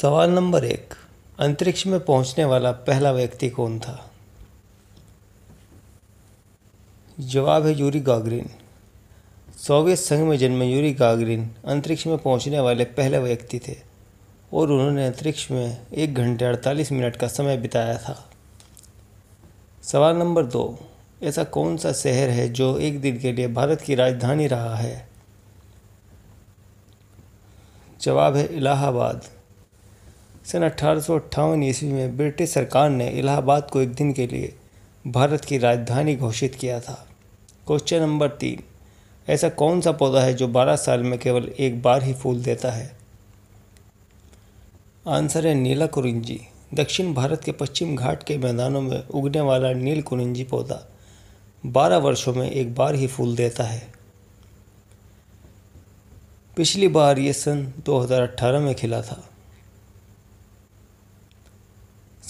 सवाल नंबर एक अंतरिक्ष में पहुंचने वाला पहला व्यक्ति कौन था जवाब है यूरी गागरिन सोवियत संघ में जन्मे यूरी गागरिन अंतरिक्ष में पहुंचने वाले पहले व्यक्ति थे और उन्होंने अंतरिक्ष में एक घंटे अड़तालीस मिनट का समय बिताया था सवाल नंबर दो ऐसा कौन सा शहर है जो एक दिन के लिए भारत की राजधानी रहा है जवाब है इलाहाबाद सन अठारह ईस्वी में ब्रिटिश सरकार ने इलाहाबाद को एक दिन के लिए भारत की राजधानी घोषित किया था क्वेश्चन नंबर तीन ऐसा कौन सा पौधा है जो 12 साल में केवल एक बार ही फूल देता है आंसर है नीला कुरिंजी दक्षिण भारत के पश्चिम घाट के मैदानों में उगने वाला नील कुरिंजी पौधा 12 वर्षों में एक बार ही फूल देता है पिछली बार ये सन 2018 में खिला था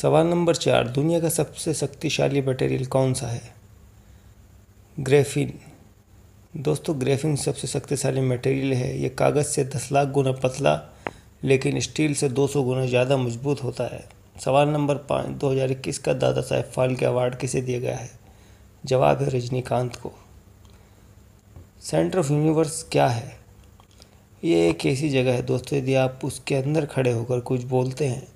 सवाल नंबर चार दुनिया का सबसे शक्तिशाली मटेरियल कौन सा है ग्रेफिन दोस्तों ग्रेफिन सबसे शक्तिशाली मटेरियल है यह कागज़ से दस लाख गुना पतला लेकिन स्टील से दो सौ गुना ज़्यादा मजबूत होता है सवाल नंबर पाँच दो हज़ार इक्कीस का दादा साहेब फाल्के अवार्ड किसे दिया गया है जवाब है रजनीकांत को सेंटर ऑफ यूनिवर्स क्या है ये एक ऐसी जगह है दोस्तों यदि आप उसके अंदर खड़े होकर कुछ बोलते हैं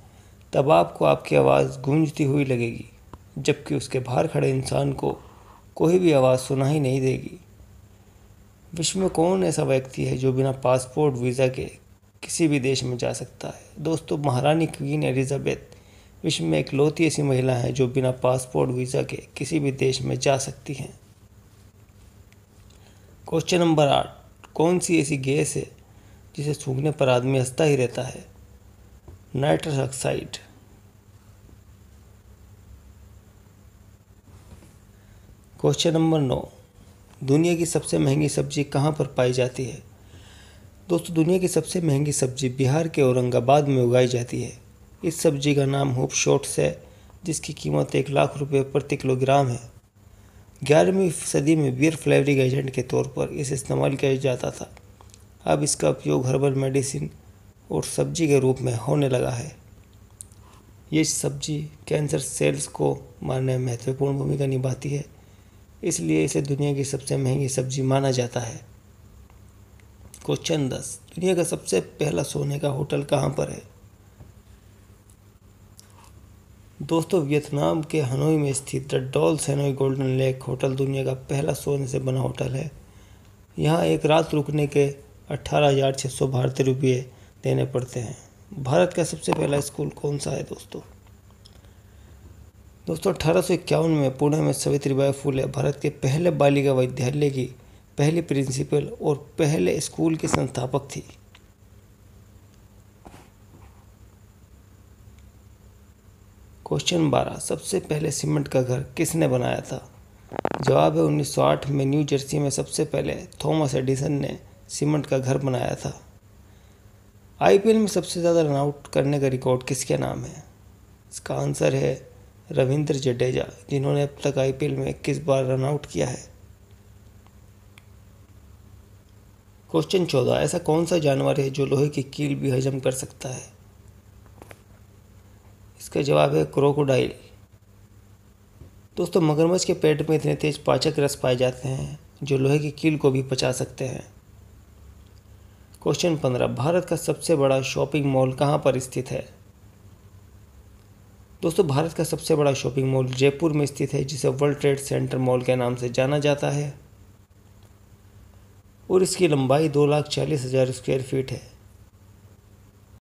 तब आपको आपकी आवाज़ गूंजती हुई लगेगी जबकि उसके बाहर खड़े इंसान को कोई भी आवाज़ सुनाई नहीं देगी विश्व में कौन ऐसा व्यक्ति है जो बिना पासपोर्ट वीज़ा के किसी भी देश में जा सकता है दोस्तों महारानी क्वीन एलिजाबेथ विश्व में एक लौती ऐसी महिला है जो बिना पासपोर्ट वीज़ा के किसी भी देश में जा सकती हैं क्वेश्चन नंबर आठ कौन सी ऐसी गैस है जिसे सूंघने पर आदमी हंसता ही रहता है नाइट्रस ऑक्साइड क्वेश्चन नंबर नौ दुनिया की सबसे महंगी सब्जी कहाँ पर पाई जाती है दोस्तों दुनिया की सबसे महंगी सब्जी बिहार के औरंगाबाद में उगाई जाती है इस सब्जी का नाम होप शॉर्ट्स है जिसकी कीमत एक लाख रुपए प्रति किलोग्राम है ग्यारहवीं सदी में बियर फ्लेवरिंग एजेंट के तौर पर इसे इस्तेमाल किया जाता था अब इसका उपयोग हर्बल मेडिसिन और सब्जी के रूप में होने लगा है ये सब्जी कैंसर सेल्स को मारने में महत्वपूर्ण भूमिका निभाती है इसलिए इसे दुनिया की सबसे महंगी सब्जी माना जाता है क्वेश्चन दस दुनिया का सबसे पहला सोने का होटल कहाँ पर है दोस्तों वियतनाम के हनोई में स्थित the Dolce Hanoi Golden Lake hotel दुनिया का पहला सोने से बना होटल है यहाँ एक रात रुकने के अट्ठारह हज़ार छः सौ भारतीय रुपये देने पड़ते हैं भारत का सबसे पहला स्कूल कौन सा है दोस्तों दोस्तों अठारह में पुणे में सवित्रीबाई फूले भारत के पहले बालिका विद्यालय की पहली प्रिंसिपल और पहले स्कूल की संस्थापक थी क्वेश्चन बारह सबसे पहले सीमेंट का घर किसने बनाया था जवाब है 1908 में न्यू जर्सी में सबसे पहले थॉमस एडिसन ने सीमेंट का घर बनाया था आईपीएल में सबसे ज़्यादा रनआउट करने का रिकॉर्ड किसके नाम है इसका आंसर है रविंद्र जडेजा जिन्होंने अब तक आईपीएल में इक्कीस बार रनआउट किया है क्वेश्चन चौदह ऐसा कौन सा जानवर है जो लोहे की कील भी हजम कर सकता है इसका जवाब है क्रोकोडाइल दोस्तों मगरमच्छ के पेट में इतने तेज पाचक रस पाए जाते हैं जो लोहे की कील को भी पचा सकते हैं क्वेश्चन पंद्रह भारत का सबसे बड़ा शॉपिंग मॉल कहाँ पर स्थित है दोस्तों भारत का सबसे बड़ा शॉपिंग मॉल जयपुर में स्थित है जिसे वर्ल्ड ट्रेड सेंटर मॉल के नाम से जाना जाता है और इसकी लंबाई दो लाख चालीस हज़ार स्क्वायर फीट है